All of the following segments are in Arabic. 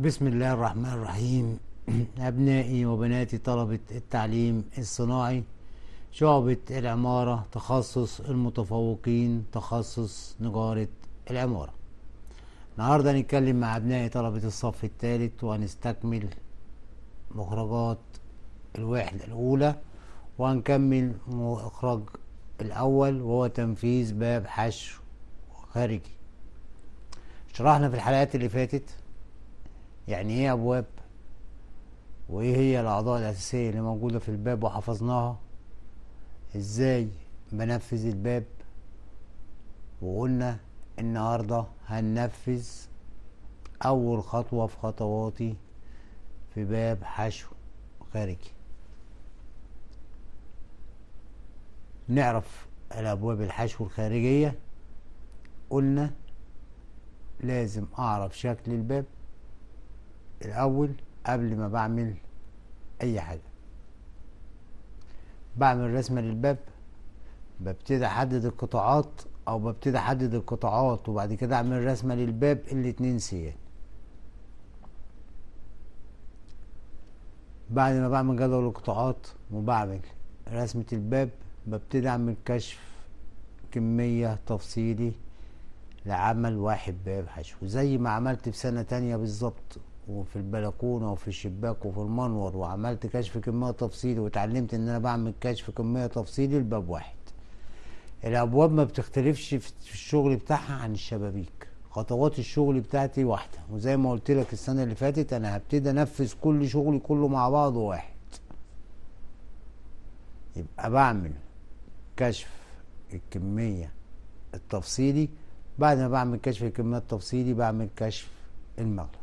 بسم الله الرحمن الرحيم أبنائي وبناتي طلبة التعليم الصناعي شعبة العمارة تخصص المتفوقين تخصص نجارة العمارة النهاردة هنتكلم مع أبنائي طلبة الصف الثالث وهنستكمل مخرجات الوحدة الأولى وهنكمل مخرج الأول وهو تنفيذ باب حشو خارجي شرحنا في الحلقات اللي فاتت يعني ايه ابواب وايه هي الاعضاء الاساسيه اللي موجوده في الباب وحفظناها ازاي بنفذ الباب وقلنا النهارده هننفذ اول خطوه في خطواتي في باب حشو خارجي نعرف الابواب الحشو الخارجيه قلنا لازم اعرف شكل الباب الأول قبل ما بعمل أي حاجة بعمل رسمة للباب ببتدي أحدد القطاعات أو ببتدي أحدد القطاعات وبعد كده أعمل رسمة للباب الاتنين سيان بعد ما بعمل جدول القطاعات وبعمل رسمة الباب ببتدي أعمل كشف كمية تفصيلي لعمل واحد باب حشو زي ما عملت في سنة تانية بالظبط وفي البلكونه وفي الشباك وفي المنور وعملت كشف كميه تفصيلي واتعلمت ان انا بعمل كشف كميه تفصيلي لباب واحد الابواب ما بتختلفش في الشغل بتاعها عن الشبابيك خطوات الشغل بتاعتي واحده وزي ما قلت لك السنه اللي فاتت انا هبتدي انفذ كل شغلي كله مع بعضه واحد يبقى بعمل كشف الكميه التفصيلي بعد ما بعمل كشف الكميه التفصيلي بعمل كشف المغلق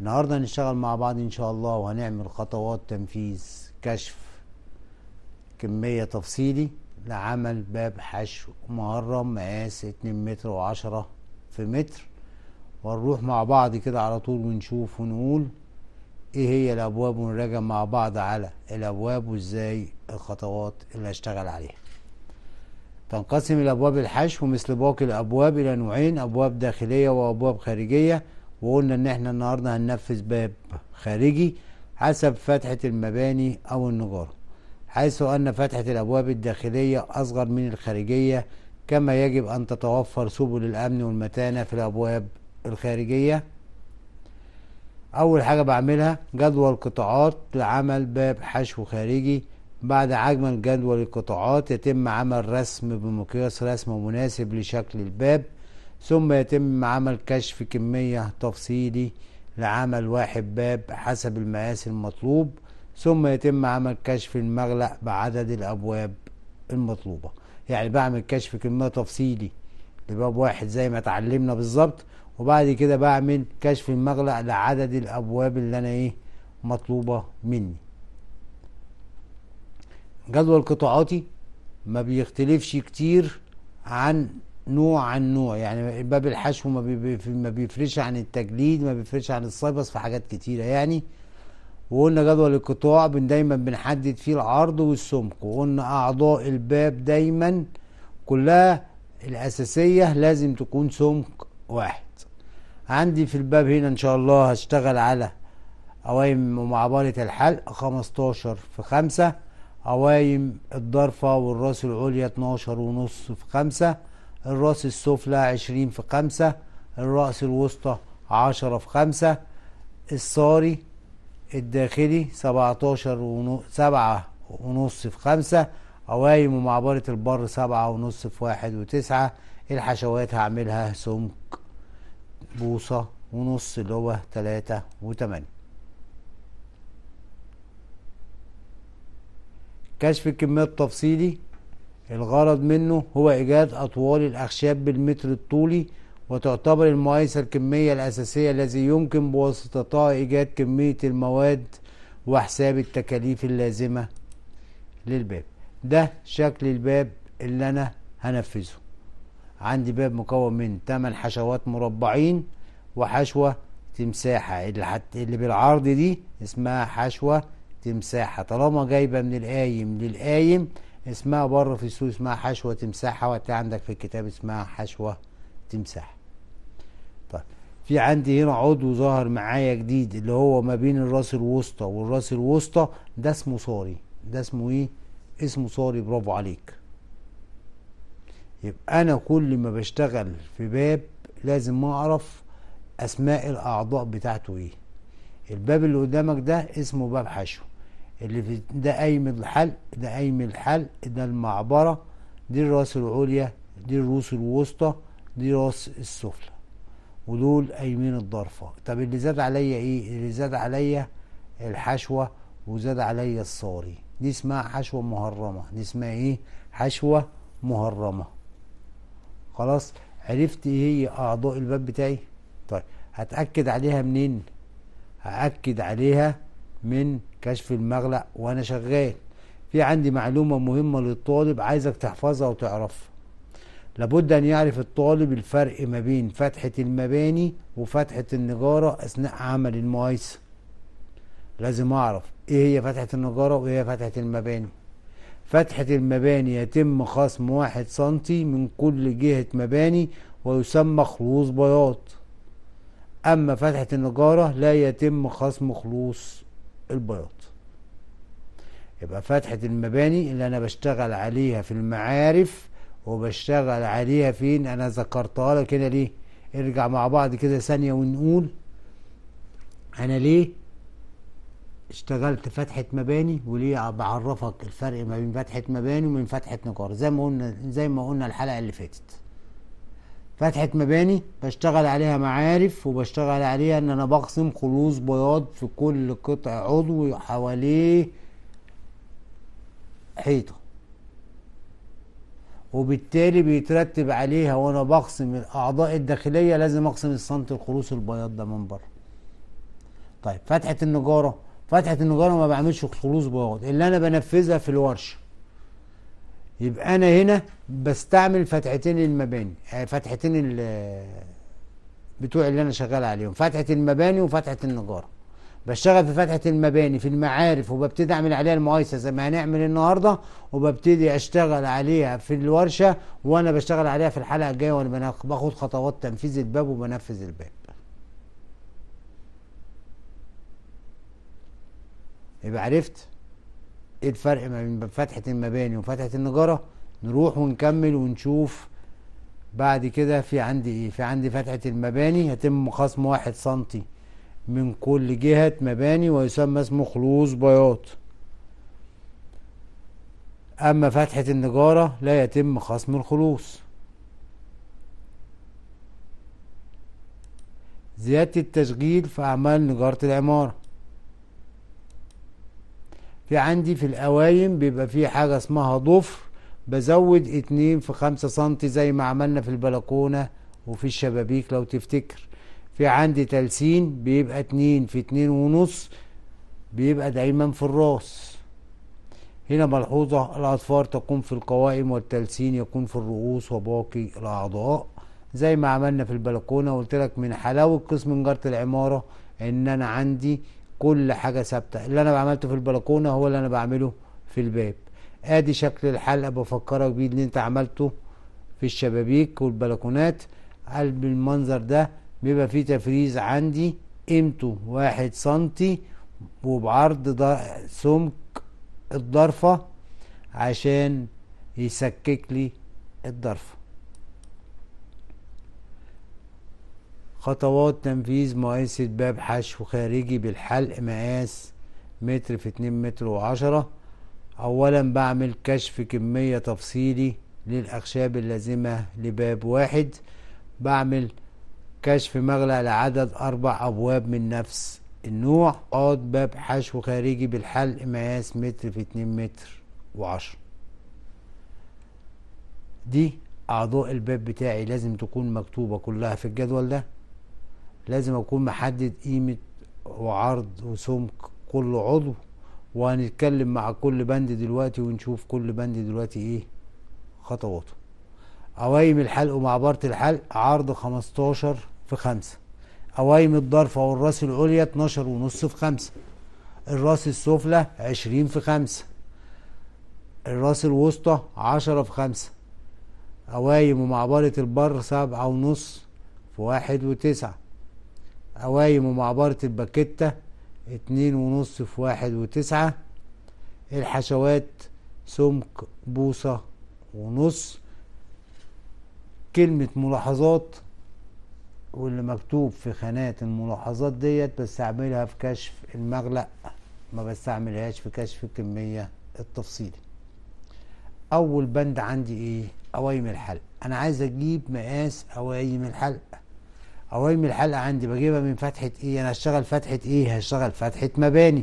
النهارده هنشتغل مع بعض ان شاء الله وهنعمل خطوات تنفيذ كشف كميه تفصيلي لعمل باب حشو مهرم مقاس 2 متر و10 في متر ونروح مع بعض كده على طول ونشوف ونقول ايه هي الابواب ونراجع مع بعض على الابواب وازاي الخطوات اللي هشتغل عليها تنقسم الابواب الحشو مثل باقي الابواب الى نوعين ابواب داخليه وابواب خارجيه وقلنا ان احنا النهارده هننفذ باب خارجي حسب فتحة المباني او النجار حيث ان فتحة الابواب الداخلية اصغر من الخارجية كما يجب ان تتوفر سبل الامن والمتانة في الابواب الخارجية اول حاجة بعملها جدول قطاعات لعمل باب حشو خارجي بعد عجم جدول القطاعات يتم عمل رسم بمقياس رسم مناسب لشكل الباب ثم يتم عمل كشف كمية تفصيلي لعمل واحد باب حسب المقاس المطلوب ثم يتم عمل كشف المغلق بعدد الأبواب المطلوبة يعني بعمل كشف كمية تفصيلي لباب واحد زي ما اتعلمنا بالظبط وبعد كده بعمل كشف المغلق لعدد الأبواب اللي أنا إيه مطلوبة مني جدول قطاعاتي ما بيختلفش كتير عن نوع عن نوع يعني باب الحشو ما بيفرش عن التجليد ما بيفرش عن الصيبس في حاجات كتيره يعني وقلنا جدول القطاع بن دايما بنحدد فيه العرض والسمك وقلنا اعضاء الباب دايما كلها الاساسيه لازم تكون سمك واحد عندي في الباب هنا ان شاء الله هشتغل على قوايم ومعبرة الحلق 15 في 5 قوايم الضرفة والراس العليا 12 ونص في 5 الراس السفلى عشرين في خمسة الرأس الوسطى عشرة في خمسة الصاري الداخلي سبعتاشر ونو... سبعة ونص في خمسة قوايم ومعبرة البر سبعة ونص في واحد وتسعة الحشوات هعملها سمك بوصة ونص اللي هو تلاتة وتمانية كشف الكمية التفصيلي الغرض منه هو إيجاد أطوال الأخشاب بالمتر الطولي وتعتبر المقايسة الكمية الأساسية الذي يمكن بواسطتها إيجاد كمية المواد وحساب التكاليف اللازمة للباب ده شكل الباب اللي أنا هنفذه عندي باب مكون من 8 حشوات مربعين وحشوة تمساحة اللي, اللي بالعرض دي اسمها حشوة تمساحة طالما جايبة من القايم للقايم اسمها بره في السوق اسمها حشوة تمساحة وهتلاقي عندك في الكتاب اسمها حشوة تمساح طيب في عندي هنا عضو ظاهر معايا جديد اللي هو ما بين الراس الوسطى والراس الوسطى ده اسمه صاري ده اسمه ايه اسمه صاري برافو عليك يبقى انا كل ما بشتغل في باب لازم اعرف اسماء الاعضاء بتاعته ايه الباب اللي قدامك ده اسمه باب حشو اللي في ده قايم الحلق ده قايم الحلق ده المعبرة دي الراس العليا دي الروس الوسطى دي راس السفلى ودول قايمين الضرفة طب اللي زاد عليا ايه اللي زاد عليا الحشوة وزاد عليا الصاري دي اسمها حشوة مهرمة دي اسمها ايه حشوة مهرمة خلاص عرفت ايه هي اعضاء الباب بتاعي طيب هتأكد عليها منين هأكد عليها من كشف المغلق وانا شغال في عندي معلومة مهمة للطالب عايزك تحفظها وتعرفها لابد أن يعرف الطالب الفرق ما بين فتحة المباني وفتحة النجارة أثناء عمل المقايسة لازم أعرف إيه هي فتحة النجارة وإيه هي فتحة المباني فتحة المباني يتم خصم واحد سنتي من كل جهة مباني ويسمى خلوص بياض أما فتحة النجارة لا يتم خصم خلوص البياض يبقى فتحة المباني اللي أنا بشتغل عليها في المعارف وبشتغل عليها فين أنا ذكرتها لك هنا ليه ارجع مع بعض كده ثانية ونقول أنا ليه اشتغلت فتحة مباني وليه بعرفك الفرق ما بين فتحة مباني ومن فتحة نقار زي ما قلنا زي ما قلنا الحلقة اللي فاتت فتحة مباني بشتغل عليها معارف وبشتغل عليها ان انا بقسم خلوص بياض في كل قطع عضو حواليه حيطة وبالتالي بيترتب عليها وانا بقسم الاعضاء الداخلية لازم اقسم السنتي الخلوص البياض ده من بره طيب فتحة النجارة فتحة النجارة ما بعملش خلوص بياض اللي انا بنفذها في الورشة يبقى انا هنا بستعمل فتحتين المباني آه، فتحتين بتوع اللي انا شغال عليهم فتحه المباني وفتحه النجاره بشتغل في فتحه المباني في المعارف وببتدي اعمل عليها المقايسه زي ما هنعمل النهارده وببتدي اشتغل عليها في الورشه وانا بشتغل عليها في الحلقه الجايه وانا باخد خطوات تنفيذ الباب وبنفذ الباب يبقى عرفت ايه الفرق ما بين فتحة المباني وفتحة النجارة نروح ونكمل ونشوف بعد كده في عندي ايه في عندي فتحة المباني هتم خصم واحد سنتي من كل جهة مباني ويسمى اسمه خلوص بياض اما فتحة النجارة لا يتم خصم الخلوص زيادة التشغيل في اعمال نجارة العمارة في عندي في القوايم بيبقى في حاجة اسمها ضفر بزود اتنين في خمسة سم زي ما عملنا في البلكونة وفي الشبابيك لو تفتكر في عندي تلسين بيبقى اتنين في اتنين ونص بيبقى دايما في الراس هنا ملحوظة الأطفال تكون في القوائم والتلسين يكون في الرؤوس وباقي الأعضاء زي ما عملنا في البلكونة قلت لك من حلاوة قسم نجارة العمارة إن أنا عندي كل حاجة ثابتة اللي أنا عملته في البلكونة هو اللي أنا بعمله في الباب ادي شكل الحلقة بفكرك بيه اللي انت عملته في الشبابيك والبلكونات قلب المنظر ده بيبقى فيه تفريز عندي قيمته واحد سنتي وبعرض سمك الضرفة عشان يسكك لي الضرفة خطوات تنفيذ مقاسة باب حشو خارجي بالحلق مقاس متر في اتنين متر وعشرة أولا بعمل كشف كمية تفصيلي للأخشاب اللازمة لباب واحد بعمل كشف مغلق لعدد أربع أبواب من نفس النوع قاد باب حشو خارجي بالحلق مقاس متر في اتنين متر وعشرة دي أعضاء الباب بتاعي لازم تكون مكتوبة كلها في الجدول ده لازم اكون محدد قيمه وعرض وسمك كل عضو وهنتكلم مع كل بند دلوقتي ونشوف كل بند دلوقتي ايه خطواته قوايم الحلق ومعبرة الحلق عرض 15 في 5 قوايم الضرف او الراس العليا 12 ونص في 5 الراس السفلى 20 في 5 الراس الوسطى 10 في 5 قوايم ومعبرة البر 7 ونص في و 9 عوايم ومعبرة الباكتة اتنين ونص في واحد وتسعة الحشوات سمك بوصة ونص كلمة ملاحظات واللي مكتوب في خانات الملاحظات ديت بستعملها في كشف المغلق ما بستعملهاش في كشف الكمية التفصيلي اول بند عندي ايه أوايم الحلق انا عايز اجيب مقاس أوايم الحلق قوايم الحلقة عندي بجيبها من فتحة ايه انا هشتغل فتحة ايه هشتغل فتحة مباني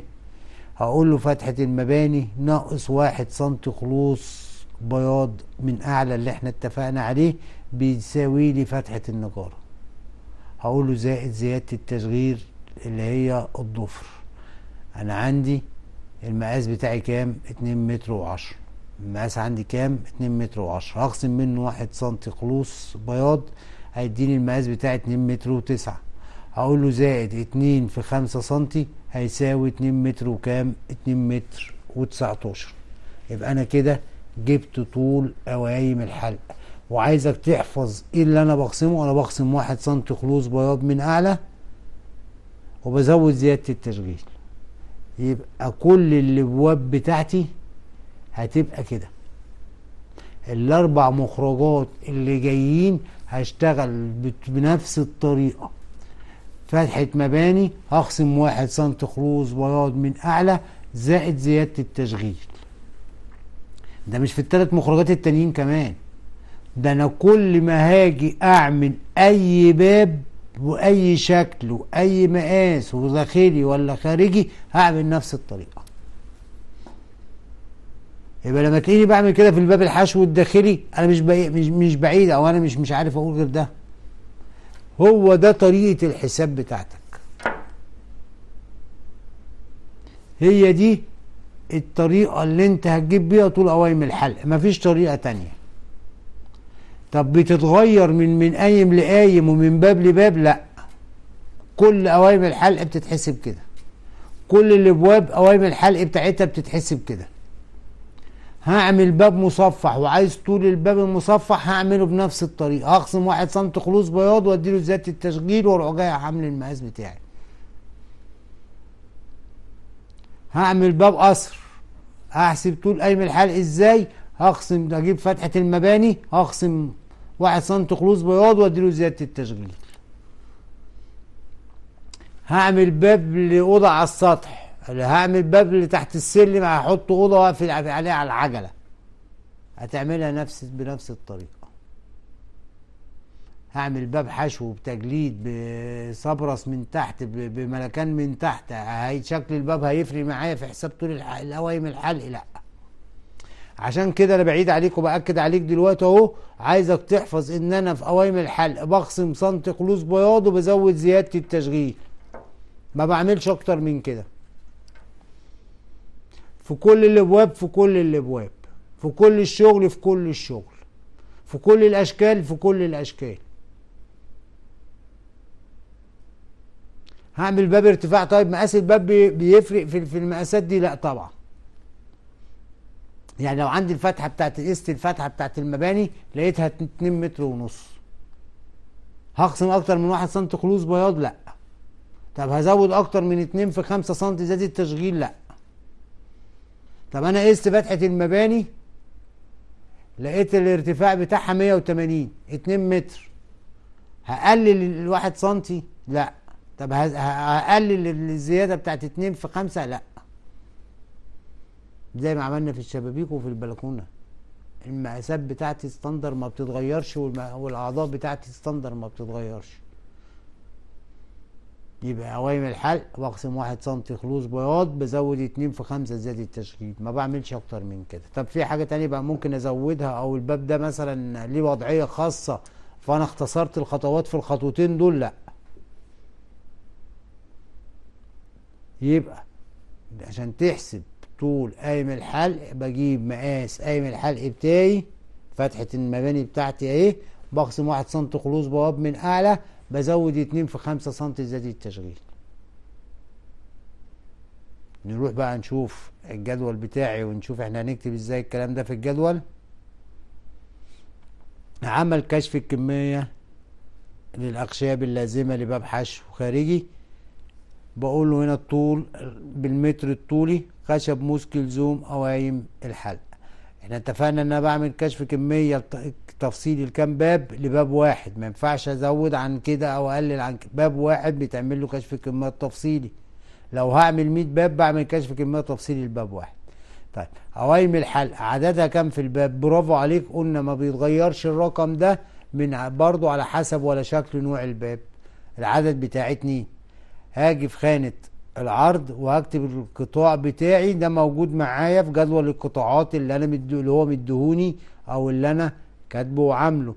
هقول له فتحة المباني ناقص واحد سم خلوص بياض من اعلى اللي احنا اتفقنا عليه بيساوي لي فتحة النجارة هقول له زائد زيادة التشغيل اللي هي الضفر انا عندي المقاس بتاعي كام 2 متر و10 المقاس عندي كام 2 متر و10 هقسم منه 1 سم خلوص بياض هيديني المقاس بتاعي 2 متر و9 هقول له زائد 2 في 5 سنتي هيساوي 2 متر وكام 2 متر و19 يبقى انا كده جبت طول قوايم الحلق وعايزك تحفظ ايه اللي انا بقسمه انا بقسم 1 سم خلوص بياض من اعلى وبزود زياده التشغيل يبقى كل الابواب بتاعتي هتبقى كده الاربع مخرجات اللي جايين هشتغل بنفس الطريقة فتحة مباني هخصم واحد سنت خروز بياض من أعلى زائد زيادة التشغيل ده مش في الثلاث مخرجات التانيين كمان ده أنا كل ما هاجي أعمل أي باب وأي شكل وأي مقاس وداخلي ولا خارجي هعمل نفس الطريقة يبقى لما تلاقيني بعمل كده في الباب الحشو الداخلي انا مش مش, مش بعيد او انا مش مش عارف اقول غير ده هو ده طريقه الحساب بتاعتك هي دي الطريقه اللي انت هتجيب بيها طول قوايم الحلق مفيش طريقه تانية طب بتتغير من من قايم لقايم ومن باب لباب لا كل قوايم الحلق بتتحسب كده كل الابواب قوايم الحلق بتاعتها بتتحسب كده هعمل باب مصفح وعايز طول الباب المصفح هعمله بنفس الطريقه هخصم واحد سم خلوص بياض واديله زياده التشغيل واروح جاي حامل المقاس بتاعي هعمل باب قصر هحسب طول قايم الحلق ازاي هخصم اجيب فتحه المباني هخصم واحد سم خلوص بياض واديله زياده التشغيل هعمل باب لاوضه على السطح هعمل باب اللي تحت السلم هحط اوضه واقفل عليها على العجله هتعملها نفس بنفس الطريقه هعمل باب حشو بتجليد بصبرص من تحت بملكان من تحت شكل الباب هيفرق معايا في حساب طول الاوايم الحلق لا عشان كده انا بعيد عليك وباكد عليك دلوقتي اهو عايزك تحفظ ان انا في اوايم الحلق بخصم سنتي خلوص بياض وبزود زياده التشغيل ما بعملش اكتر من كده في كل الابواب في كل الابواب في كل الشغل في كل الشغل في كل الاشكال في كل الاشكال هعمل باب ارتفاع طيب مقاس الباب بيفرق في في المقاسات دي لا طبعا يعني لو عندي الفتحه بتاعت قست الفتحه بتاعت المباني لقيتها 2 متر ونص هخصم اكتر من 1 سم خلوص بياض لا طب هزود اكتر من 2 في 5 سم زاد التشغيل لا طب انا قست فتحه المباني لقيت الارتفاع بتاعها 180 2 متر هقلل الواحد سنتي لا طب هقلل الزياده بتاعت 2 في 5 لا زي ما عملنا في الشبابيك وفي البلكونه المقاسات بتاعتي ستاندر ما بتتغيرش والاعضاء بتاعتي ستاندر ما بتتغيرش يبقى قوايم الحلق بقسم واحد سم خلوص بياض بزود اتنين في خمسة زيادة التشكيل ما بعملش اكتر من كده طب في حاجة تانية بقى ممكن ازودها او الباب ده مثلا ليه وضعية خاصة فانا اختصرت الخطوات في الخطوتين دول لا يبقى عشان تحسب طول قايم الحلق بجيب مقاس قايم الحلق بتاعي فتحة المباني بتاعتي اهي بقسم واحد سم خلوص بواب من اعلى بزود 2 في 5 سم زاد التشغيل نروح بقى نشوف الجدول بتاعي ونشوف احنا هنكتب ازاي الكلام ده في الجدول عمل كشف الكمية للأخشاب اللازمة لباب حشو خارجي بقول له هنا الطول بالمتر الطولي خشب موسكل كلزوم أوايم الحلق احنا اتفقنا ان انا بعمل كشف كميه تفصيلي لكام باب لباب واحد ما ينفعش ازود عن كده او اقلل عن كده. باب واحد بيتعمل له كشف كميه تفصيلي لو هعمل 100 باب بعمل كشف كميه تفصيلي لباب واحد طيب قوايم الحلقه عددها كام في الباب برافو عليك قلنا ما بيتغيرش الرقم ده من برضه على حسب ولا شكل نوع الباب العدد بتاع اتنين هاجي في خانه العرض وهكتب القطاع بتاعي ده موجود معايا في جدول القطاعات اللي انا مدي اللي هو مديهوني او اللي انا كاتبه وعامله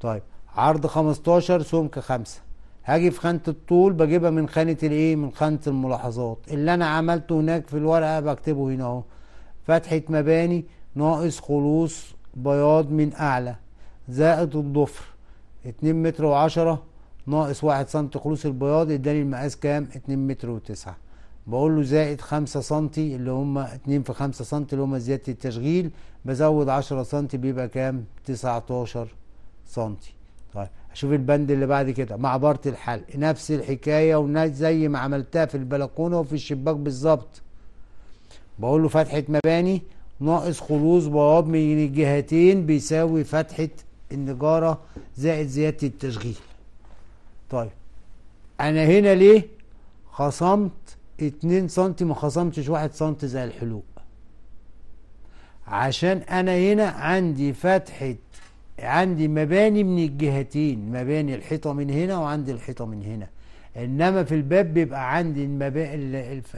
طيب عرض 15 سمك 5 هاجي في خانه الطول بجيبها من خانه الايه من خانه الملاحظات اللي انا عملته هناك في الورقه بكتبه هنا اهو فتحه مباني ناقص خلوص بياض من اعلى زائد الضفر 2 متر و10 ناقص واحد سنتي خلوص البياض اداني المقاس كام اتنين متر وتسعة بقول له زائد خمسة سنتي اللي هم اتنين في خمسة سنتي اللي هم زيادة التشغيل بزود عشرة سنتي بيبقى كام 19 سنتي طيب اشوف البند اللي بعد كده مع بارت الحلق نفس الحكاية ونفس زي ما عملتها في البلكونة وفي الشباك بالظبط بقول له فتحة مباني ناقص خلوص بياض من الجهتين بيساوي فتحة النجارة زائد زيادة التشغيل طيب انا هنا ليه خصمت 2 سم ما خصمتش 1 سم زي الحلوق عشان انا هنا عندي فتحه عندي مباني من الجهتين مباني الحيطه من هنا وعندي الحيطه من هنا انما في الباب بيبقى عندي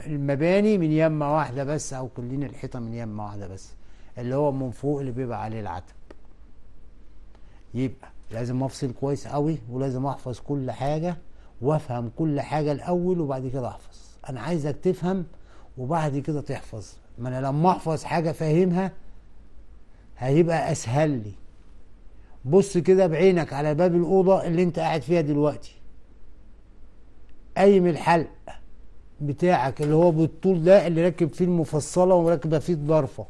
المباني من يمه واحده بس او كلين الحيطه من يمه واحده بس اللي هو من فوق اللي بيبقى عليه العتب يبقى لازم افصل كويس قوي ولازم احفظ كل حاجه وافهم كل حاجه الاول وبعد كده احفظ انا عايزك تفهم وبعد كده تحفظ ما انا لما احفظ حاجه فاهمها هيبقى اسهل لي بص كده بعينك على باب الاوضه اللي انت قاعد فيها دلوقتي قايم الحلق بتاعك اللي هو بالطول ده اللي راكب فيه المفصله وراكبه فيه الضرفه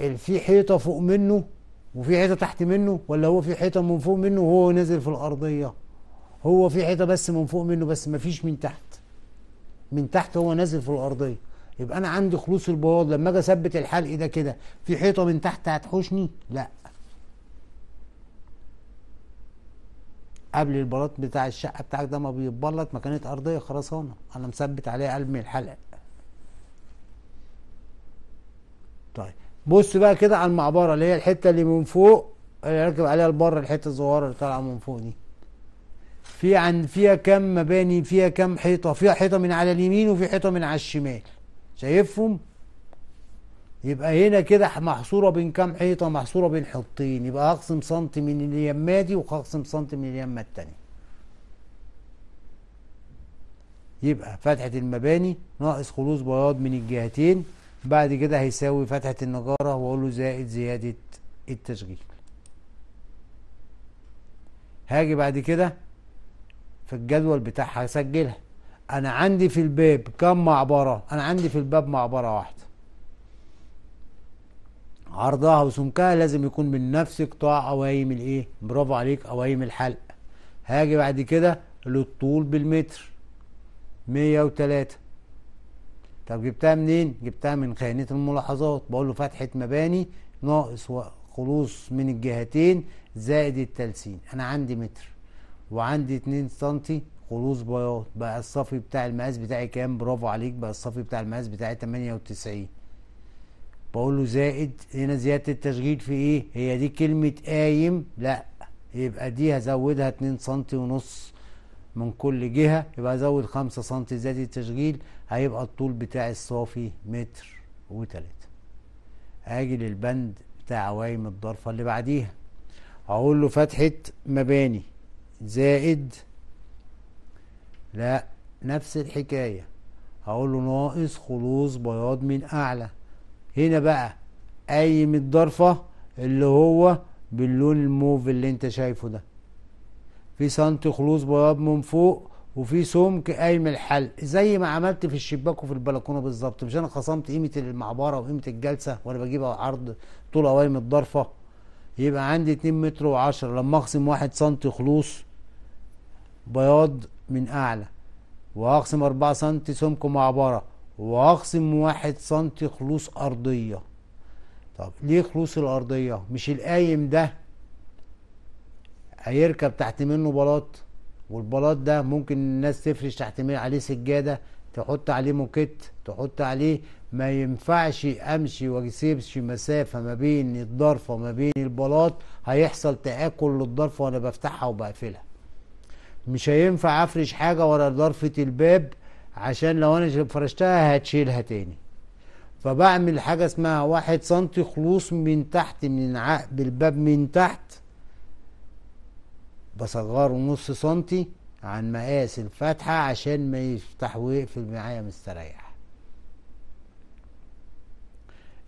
اللي فيه حيطه فوق منه وفي حيطه تحت منه ولا هو في حيطه من فوق منه وهو نازل في الارضيه هو في حيطه بس من فوق منه بس مفيش من تحت من تحت هو نازل في الارضيه يبقى انا عندي خلوص البياض لما اجي اثبت الحلق ده كده في حيطه من تحت هتحوشني لا قبل البلاط بتاع الشقه بتاعك ده ما بيتبلط كانت ارضيه خرسانه انا مثبت عليها قلب من الحلق طيب بص بقى كده على المعبرة اللي هي الحتة اللي من فوق اللي راكب عليها البر الحتة الصغيرة اللي طالعة من فوق دي في عن فيها كم مباني فيها كم حيطة فيها حيطة من على اليمين وفي حيطة من على الشمال شايفهم يبقى هنا كده محصورة بين كام حيطة محصورة بين حيطتين يبقى هقسم سنتي من اليمة دي وهقسم سنتي من اليمة التانية يبقى فتحة المباني ناقص خلوص بياض من الجهتين بعد كده هيساوي فتحة النجارة واقول له زائد زيادة التشغيل هاجي بعد كده في الجدول بتاعها هسجلها انا عندي في الباب كم معبرة انا عندي في الباب معبرة واحدة عرضها وسمكها لازم يكون من نفس قطاع قوايم الايه برافو عليك قوايم الحلق هاجي بعد كده للطول بالمتر مية وتلاتة طب جبتها منين جبتها من خانة الملاحظات بقول له فتحة مباني ناقص خلوص من الجهتين زائد التلسين انا عندي متر وعندي 2 سنتي خلوص بياض بقى الصافي بتاع المقاس بتاعي كام برافو عليك بقى الصافي بتاع المقاس بتاعي 98 بقول له زائد هنا زيادة التشغيل في ايه هي دي كلمة قايم لا يبقى دي هزودها 2 سنتي ونص من كل جهة يبقى ازود خمسة سم زيادة التشغيل هيبقى الطول بتاع الصافي متر وتلاتة اجي للبند بتاع عوايم الضرفة اللي بعديها هقول له فتحة مباني زائد لا نفس الحكاية هقول له ناقص خلوص بياض من اعلى هنا بقى قايم الضرفة اللي هو باللون الموف اللي انت شايفه ده في سانتي خلوص بواب من فوق وفي سمك قايم الحلق زي ما عملت في الشباك وفي البلكونه بالظبط مش انا خصمت قيمه المعبره وقيمه الجلسه وانا بجيب عرض طول قوايم الضرفه يبقى عندي 2 متر و10 لما اخصم 1 سم خلوص بياض من اعلى واخصم 4 سم سمك معبره واخصم 1 سم خلوص ارضيه طب ليه خلوص الارضيه مش القايم ده هيركب تحت منه بلاط والبلاط ده ممكن الناس تفرش تحت منه عليه سجاده تحط عليه موكيت تحط عليه ما ينفعش امشي واسيبش مسافه ما بين الضرفه وما بين البلاط هيحصل تاكل للضرفه وانا بفتحها وبقفلها مش هينفع افرش حاجه ورا ضرفه الباب عشان لو انا فرشتها هتشيلها تاني فبعمل حاجه اسمها واحد سنتي خلوص من تحت من عقب الباب من تحت بصغره نص سنتي عن مقاس الفتحة عشان ما يفتح ويقفل معايا مستريح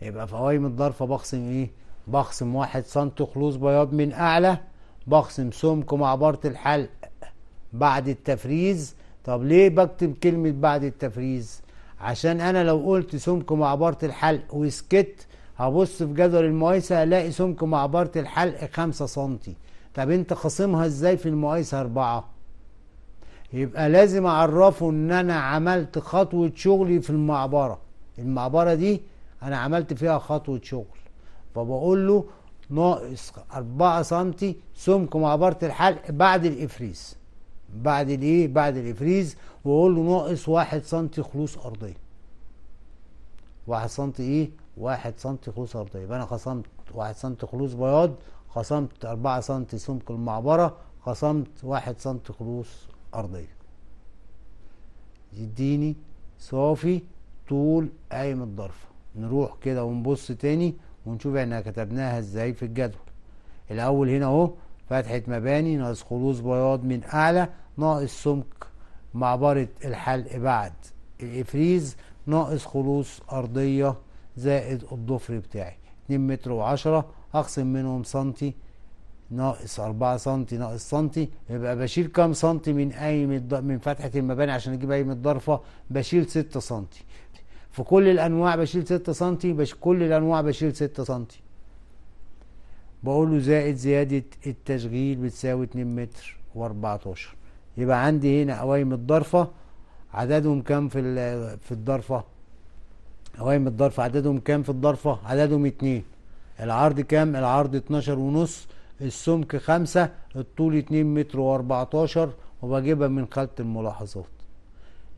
يبقى في قوايم الضرفة بخصم ايه بخصم واحد سنتي خلوص بياض من اعلى بخصم سمك مع بارت الحلق بعد التفريز طب ليه بكتب كلمة بعد التفريز عشان انا لو قلت سمك مع بارت الحلق وسكت هبص في جدول المقايسة الاقي سمك مع الحلق خمسة سنتي طب انت خاصمها ازاي في المقايسة اربعه يبقى لازم اعرفه ان انا عملت خطوه شغلي في المعبره المعبره دي انا عملت فيها خطوه شغل فبقول له ناقص اربعة سم سمك معبره الحلق بعد الافريز بعد الايه بعد الافريز واقول له ناقص واحد سم خلوص ارضيه واحد سم ايه واحد سم خلوص ارضيه يبقى انا خصمت واحد سم خلوص بياض خصمت 4 سم سمك المعبرة خصمت 1 سم خروص أرضية يديني صافي طول قايم الضرفة نروح كده ونبص تاني ونشوف احنا كتبناها ازاي في الجدول الأول هنا اهو فتحة مباني ناقص خلوص بياض من أعلى ناقص سمك معبرة الحلق بعد الإفريز ناقص خلوص أرضية زائد الضفر بتاعي 2 متر وعشرة اقسم منهم سنتي ناقص 4 سنتي ناقص سنتي يبقى بشيل كام سنتي من اي من فتحة المباني عشان اجيب قايمة الضرفة بشيل 6 سنتي في كل الانواع بشيل 6 سنتي بش كل الانواع بشيل 6 سنتي بقول له زائد زيادة التشغيل بتساوي 2 متر و14 يبقى عندي هنا قوايم الضرفة عددهم كام في في الضرفة قوايم الضرفة عددهم كام في الضرفة عددهم 2 العرض كام العرض 12 ونص السمك 5 الطول 2 متر و14 وبجيبها من خانة الملاحظات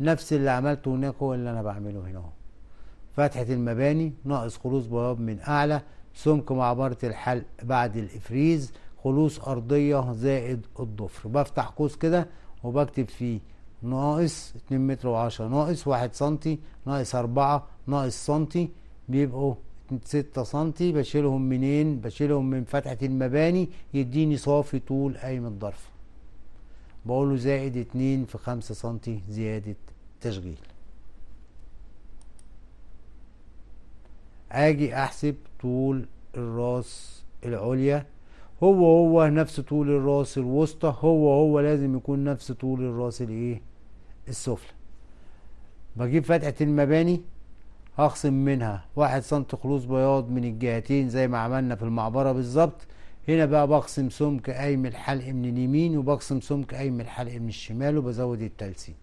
نفس اللي عملته هناك هو اللي انا بعمله هنا اهو فتحة المباني ناقص خلوص بواب من اعلى سمك معبرة الحلق بعد الافريز خلوص ارضية زائد الضفر بفتح قوس كده وبكتب فيه ناقص 2 متر و10 ناقص 1 سم ناقص 4 ناقص سم بيبقوا 6 سم بشيلهم منين بشيلهم من فتحة المباني يديني صافي طول قايم الظرف بقوله زائد 2 في 5 سم زيادة تشغيل اجي احسب طول الراس العليا هو هو نفس طول الراس الوسطى هو هو لازم يكون نفس طول الراس الايه السفلى بجيب فتحة المباني هخصم منها واحد سم خلوص بياض من الجهتين زي ما عملنا في المعبرة بالظبط هنا بقى بخصم سمك قايم الحلق من اليمين وبخصم سمك قايم الحلق من الشمال وبزود التلسين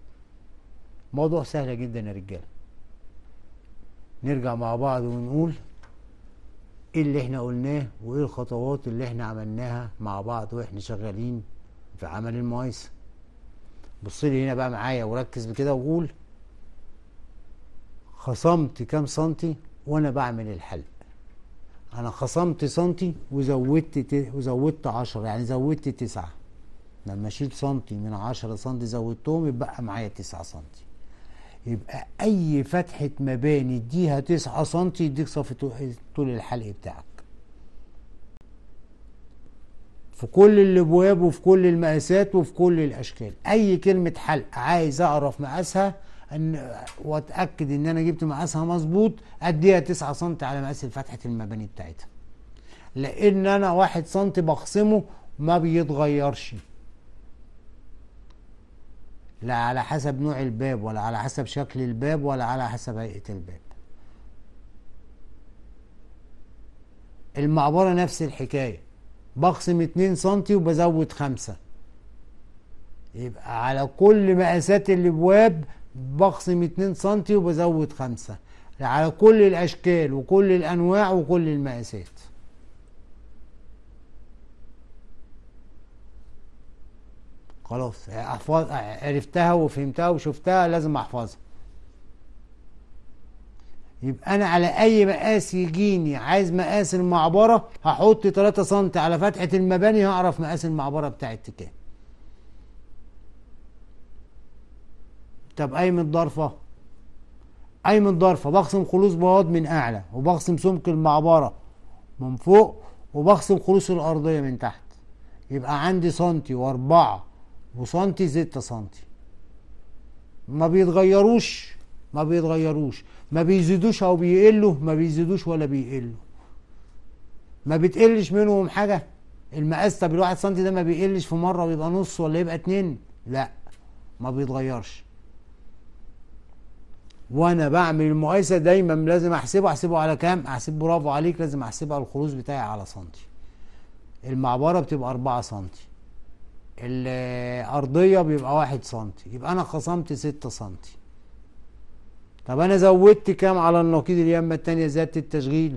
موضوع سهل جدا يا رجاله نرجع مع بعض ونقول ايه اللي احنا قلناه وايه الخطوات اللي احنا عملناها مع بعض واحنا شغالين في عمل المقايسه بص لي هنا بقى معايا وركز بكده وقول خصمت كام سنتي وانا بعمل الحلق انا خصمت سنتي وزودت ت... وزودت 10 يعني زودت 9 لما شيل سنتي من 10 سنتي زودتهم يبقى معايا 9 سنتي يبقى اي فتحه مباني اديها 9 سنتي يديك صافي طول الحلق بتاعك في كل الابواب وفي كل المقاسات وفي كل الاشكال اي كلمه حلق عايز اعرف مقاسها ان واتاكد ان انا جبت مقاسها مظبوط اديها 9 سم على مقاس فتحه المباني بتاعتها لان انا 1 سم بخصمه ما بيتغيرش لا على حسب نوع الباب ولا على حسب شكل الباب ولا على حسب هيئه الباب المعبره نفس الحكايه بخصم 2 سم وبزود 5 يبقى على كل مقاسات الابواب بقسم 2 سم وبزود 5 على كل الأشكال وكل الأنواع وكل المقاسات خلاص احفظ عرفتها وفهمتها وشفتها لازم احفظها يبقى انا على اي مقاس يجيني عايز مقاس المعبره هحط 3 سم على فتحه المباني هعرف مقاس المعبره بتاعتي كام طب قايم الضرفة قايم الضرفة بخصم خلوص بياض من أعلى وبخصم سمك المعبرة من فوق وبخصم خلوص الأرضية من تحت يبقى عندي سنتي وأربعة وسنتي ستة سنتي ما بيتغيروش ما بيتغيروش ما بيزيدوش أو بيقلوا ما بيزيدوش ولا بيقلوا ما بتقلش منهم حاجة المقاس طب الواحد سنتي ده ما بيقلش في مرة ويبقى نص ولا يبقى اتنين لا ما بيتغيرش وانا بعمل المقايسه دايما لازم احسبه احسبه على كام احسب برافو عليك لازم احسبه على الخروج بتاعي على سنتي المعبره بتبقى 4 سنتي الارضيه بيبقى 1 سنتي يبقى انا خصمت 6 سنتي طب انا زودت كام على النقيض اليمه الثانيه زياده التشغيل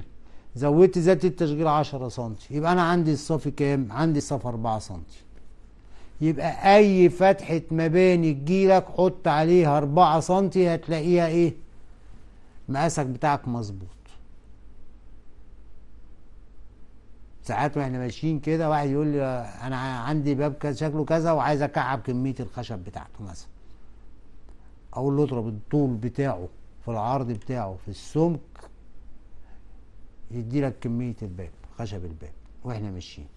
زودت زياده التشغيل 10 سنتي يبقى انا عندي الصافي كام عندي الصافي 4 سنتي يبقى اي فتحة مباني تجيلك حط عليها اربعة سنتي هتلاقيها ايه مقاسك بتاعك مظبوط ساعات واحنا ماشيين كده واحد يقول لي انا عندي باب كذا شكله كذا وعايز اكعب كميه الخشب بتاعته مثلا اقول له اضرب الطول بتاعه في العرض بتاعه في السمك يدي لك كميه الباب خشب الباب واحنا ماشيين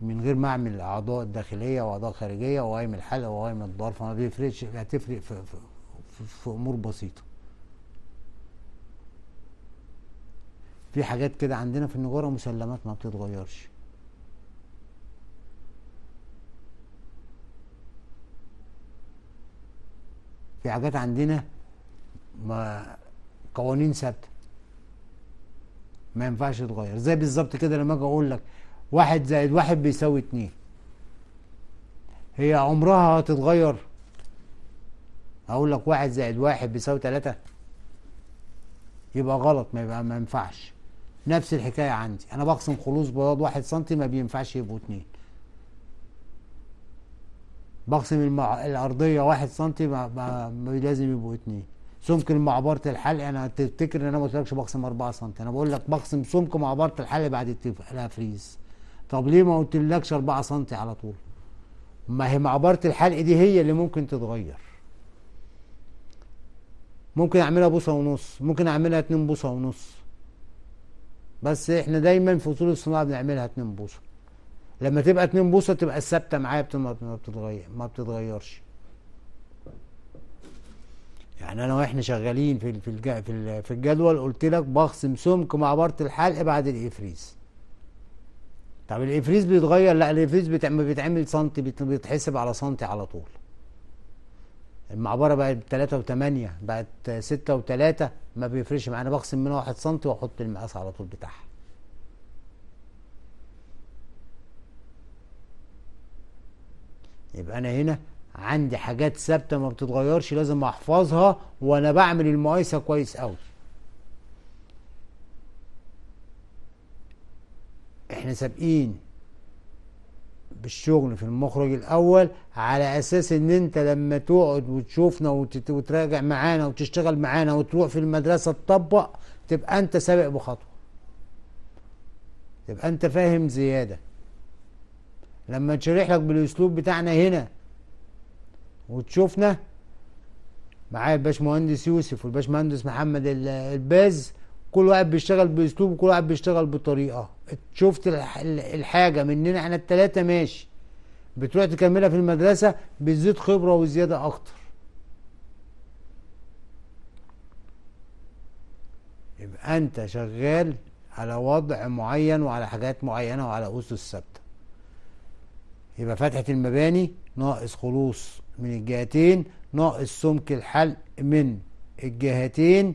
من غير ما اعمل اعضاء داخليه واعضاء خارجيه وقايم الحلقه وقايم الظرف ما بيفرقش هتفرق في, في, في, في امور بسيطه في حاجات كده عندنا في النجارة مسلمات ما بتتغيرش في حاجات عندنا ما قوانين ثابته ما ينفعش تتغير زي بالظبط كده لما اجي اقول لك واحد زائد واحد بيساوي اتنين هي عمرها هتتغير اقول لك واحد زائد واحد بيساوي تلاتة يبقى غلط ما يبقى ما ينفعش نفس الحكاية عندي انا بقسم خلوص بياض واحد سنتي ما بينفعش يبقوا اتنين بقسم المع... الارضية واحد سنتي ما, ما... ما لازم يبقوا اتنين سمك المعبرة الحلق انا تفتكر ان انا ما قلتلكش بقسم 4 سم انا بقول لك بقسم سمك معبرة الحلق بعد التفريز طب ليه ما قلتلكش 4 سم على طول ما هي معبرة الحلق دي هي اللي ممكن تتغير ممكن اعملها بوصة ونص ممكن اعملها اتنين بوصة ونص بس احنا دايما في اصول الصناعة بنعملها اتنين بوصة لما تبقى اتنين بوصة تبقى الثابتة معايا ما بتتغير ما بتتغيرش يعني انا واحنا شغالين في في في الجدول قلت لك بخصم سمك معبرة الحلق بعد الافريز طب الافريز بيتغير لا الافريز بيتعمل سنتي بيتحسب على سنتي على طول المعبره بقت 3 و8 بقت 6 و3 ما بيفرش معانا بخصم منها 1 سم واحط المقاس على طول بتاعها يبقى انا هنا عندي حاجات ثابته ما بتتغيرش لازم احفظها وانا بعمل المقايسه كويس قوي احنا سابقين بالشغل في المخرج الاول على اساس ان انت لما تقعد وتشوفنا وتراجع معانا وتشتغل معانا وتروح في المدرسه تطبق تبقى انت سابق بخطوه تبقى انت فاهم زياده لما نشرح لك بالاسلوب بتاعنا هنا وتشوفنا معايا الباشمهندس يوسف والباشمهندس محمد الباز كل واحد بيشتغل باسلوب كل واحد بيشتغل بطريقه شفت الحاجه مننا احنا التلاته ماشي بتروح تكملها في المدرسه بتزيد خبره وزياده اكتر يبقى انت شغال على وضع معين وعلى حاجات معينه وعلى اسس ثابته يبقى فتحه المباني ناقص خلوص من الجهتين ناقص سمك الحلق من الجهتين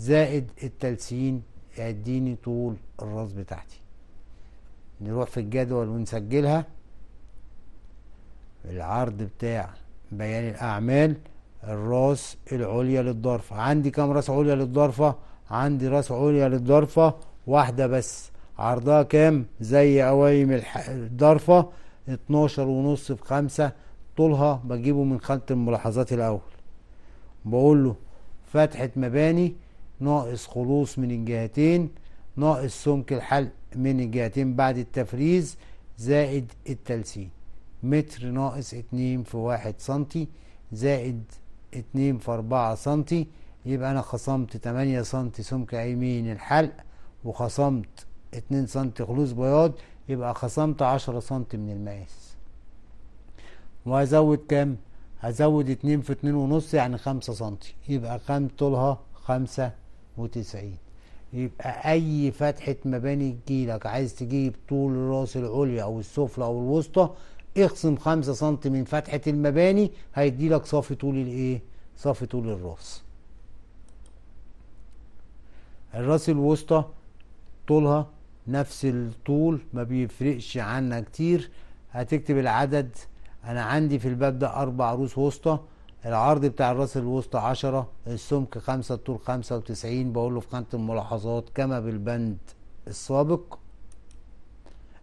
زائد التلسين يديني طول الراس بتاعتي نروح في الجدول ونسجلها العرض بتاع بيان الأعمال الراس العليا للضرفة عندي كام راس عليا للضرفة عندي راس عليا للضرفة واحدة بس عرضها كام زي قوايم الضرفة اتناشر ونص في خمسة طولها بجيبه من خانة الملاحظات الأول بقول له فتحة مباني ناقص خلوص من الجهتين ناقص سمك الحلق من الجهتين بعد التفريز زائد التلسين متر ناقص اتنين في واحد سنتي زائد اتنين في اربعة سنتي يبقى انا خصمت تمانية سنتي سمك ايمين الحلق وخصمت اتنين سنتي خلوص بياض يبقى خصمت عشرة سنتي من المقاس وهزود كام هزود اتنين في اتنين ونص يعني خمسة سنتي يبقى كام طولها خمسة وتسعين يبقى اي فتحة مباني تجيلك عايز تجيب طول الراس العليا او السفلى او الوسطى اخصم خمسة سنتي من فتحة المباني هيديلك صافي طول الايه صافي طول الراس الراس الوسطى طولها نفس الطول ما بيفرقش عنها كتير هتكتب العدد انا عندي في الباب ده اربع روس وسطى العرض بتاع الراس الوسطى 10 السمك 5 الطول 95 بقول له في خانة الملاحظات كما بالبند السابق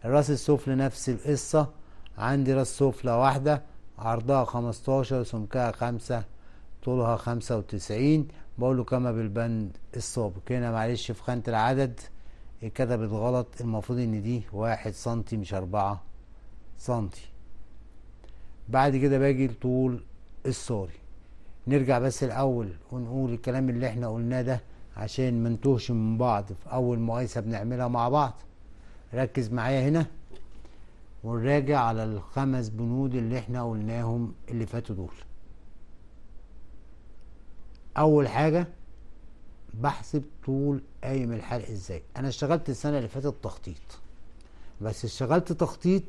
الراس السفلي نفس القصة عندي راس سفلى واحدة عرضها 15 سمكها 5 طولها 95 بقول له كما بالبند السابق هنا معلش في خانة العدد اتكتبت غلط المفروض ان دي 1 سم مش 4 سم بعد كده باجي لطول السوري نرجع بس الأول ونقول الكلام اللي احنا قلناه ده عشان ما نتوهش من بعض في أول مقايسة بنعملها مع بعض ركز معايا هنا ونراجع على الخمس بنود اللي احنا قلناهم اللي فاتوا دول أول حاجة بحسب طول قايم الحرق ازاي أنا اشتغلت السنة اللي فاتت تخطيط بس اشتغلت تخطيط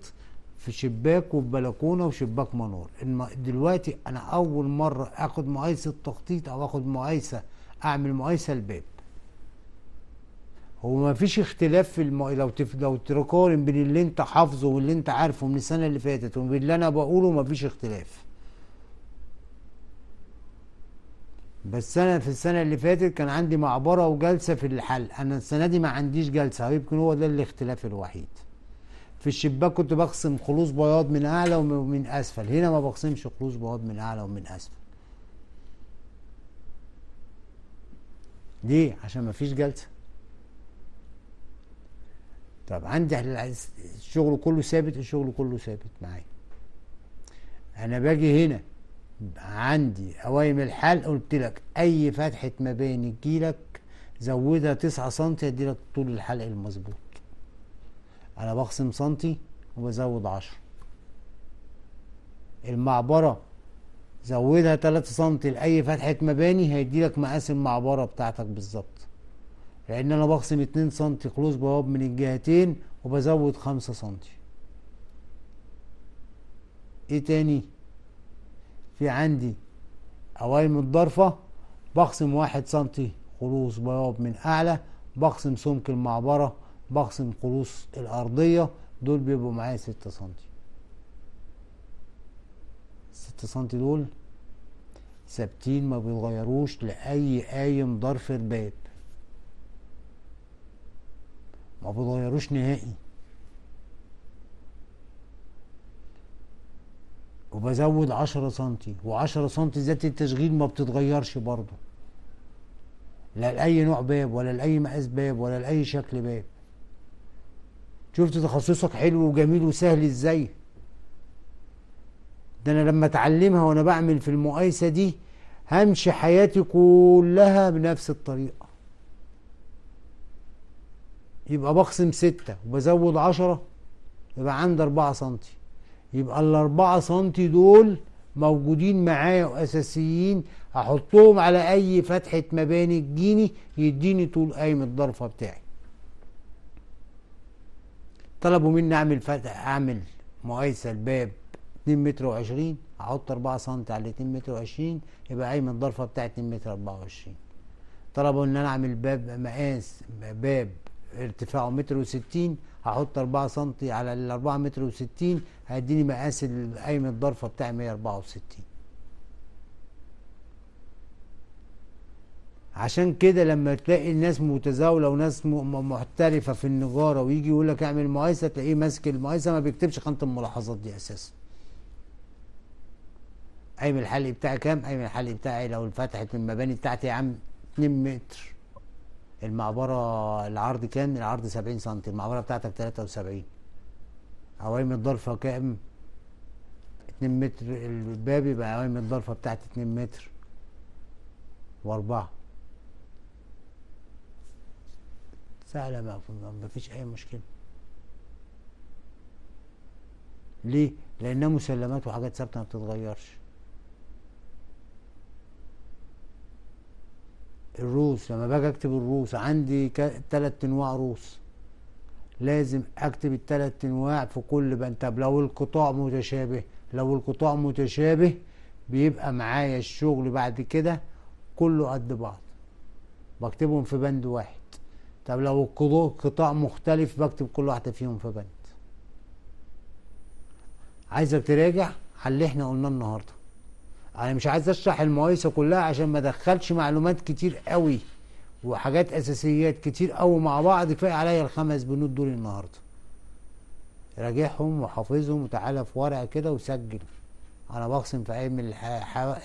في شباك وبلكونه وشباك منور دلوقتي انا اول مره اخد مقايسه تخطيط او اخد مقايسه اعمل مقايسه الباب هو ما فيش اختلاف في الم... لو تف... لو تقارن بين اللي انت حافظه واللي انت عارفه من السنه اللي فاتت وبين اللي انا بقوله ما فيش اختلاف بس انا في السنه اللي فاتت كان عندي معبره وجلسه في الحل انا السنه دي ما عنديش جلسه ويمكن هو ده الاختلاف الوحيد في الشباك كنت بخصم خلوص بياض من اعلى ومن اسفل هنا ما بخصمش خلوص بياض من اعلى ومن اسفل ليه عشان ما فيش جلسه طب عندي الشغل كله ثابت الشغل كله ثابت معايا انا باجي هنا عندي قوايم الحلق قلت لك اي فتحه مباني تجيلك زودها 9 سم لك طول الحلق المظبوط انا بخصم سنتي وبزود عشرة المعبرة زودها تلاتة سنتي لأي فتحة مباني هيديلك مقاس المعبرة بتاعتك بالظبط لأن أنا بخصم اتنين سنتي كلوز بواب من الجهتين وبزود خمسة سنتي ايه تاني في عندي قوايم الضرفة بخصم واحد سنتي خلوص بياض من أعلى بخصم سمك المعبرة بخصم قروص الأرضية دول بيبقوا معايا ستة سنتي ستة سنتي دول ثابتين ما بيتغيروش لأي قايم ظرف رباط ما بيتغيروش نهائي وبزود عشرة سنتي وعشرة سنتي ذات التشغيل ما بتتغيرش برضه لا لأي نوع باب ولا لأي مقاس باب ولا لأي شكل باب شفت تخصصك حلو وجميل وسهل ازاي ده انا لما اتعلمها وانا بعمل في المقايسه دي همشي حياتي كلها بنفس الطريقه يبقى بقسم ستة وبزود عشرة يبقى عندي أربعة سنتي يبقى الأربعة سنتي دول موجودين معايا وأساسيين أحطهم على أي فتحة مباني الجيني يديني طول قايم الضرفة بتاعي طلبوا مني اعمل فتح اعمل مقايسه الباب 2 متر و20 احط 4 سم على 2 متر و20 يبقى قايمه الضرفه بتاعه 2 متر 24 طلبوا ان انا اعمل باب مقاس باب ارتفاعه متر و60 هحط 4 سم على ال 4 متر و60 هيديني مقاس قايمه الضرفه بتاع 164 عشان كده لما تلاقي الناس متزاوله وناس محترفه في النجاره ويجي يقول لك اعمل مقايسه تلاقيه ماسك المقايسه ما بيكتبش خانه الملاحظات دي اساسا قايم الحلق بتاعي كام؟ قايم الحلق بتاعي إيه؟ لو انفتحت المباني بتاعتي يا عم 2 متر المعبرة العرض كام؟ العرض 70 سم، المعبرة بتاعتك 73 عوايم الضرفة كام؟ 2 متر الباب يبقى عوايم الضرفة بتاعتي 2 متر وأربعة سهلة ما مفيش أي مشكلة ليه؟ لأنها مسلمات وحاجات ثابتة ما بتتغيرش الروس لما باجي اكتب الروس عندي تلات انواع روس لازم اكتب التلات انواع في كل طب لو القطاع متشابه لو القطاع متشابه بيبقى معايا الشغل بعد كده كله قد بعض بكتبهم في بند واحد طب لو قطاع مختلف بكتب كل واحدة فيهم في بند عايزك تراجع على اللي احنا قلناه النهارده انا مش عايز اشرح المقايسه كلها عشان ما ادخلش معلومات كتير قوي وحاجات اساسيات كتير قوي مع بعض كفايه عليا الخمس بنود دول النهارده راجعهم وحافظهم وتعالى في ورقه كده وسجل انا بقسم في اوائل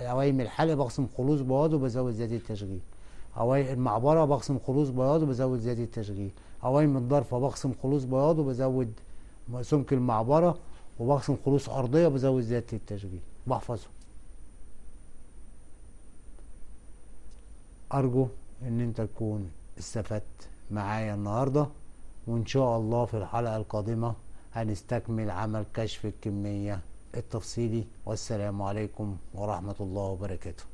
اوائم الحلقه بقسم خلوص بواد وبزود زياده التشغيل هواي المعبرة بخصم خلوص بياض وبزود زيادة التشغيل هواي من الضرفة بخصم خلوص بياض وبزود سمك المعبرة وبخصم خلوص أرضية بزود زيادة التشغيل بحفظهم أرجو إن أنت تكون استفدت معايا النهاردة وإن شاء الله في الحلقة القادمة هنستكمل عمل كشف الكمية التفصيلي والسلام عليكم ورحمة الله وبركاته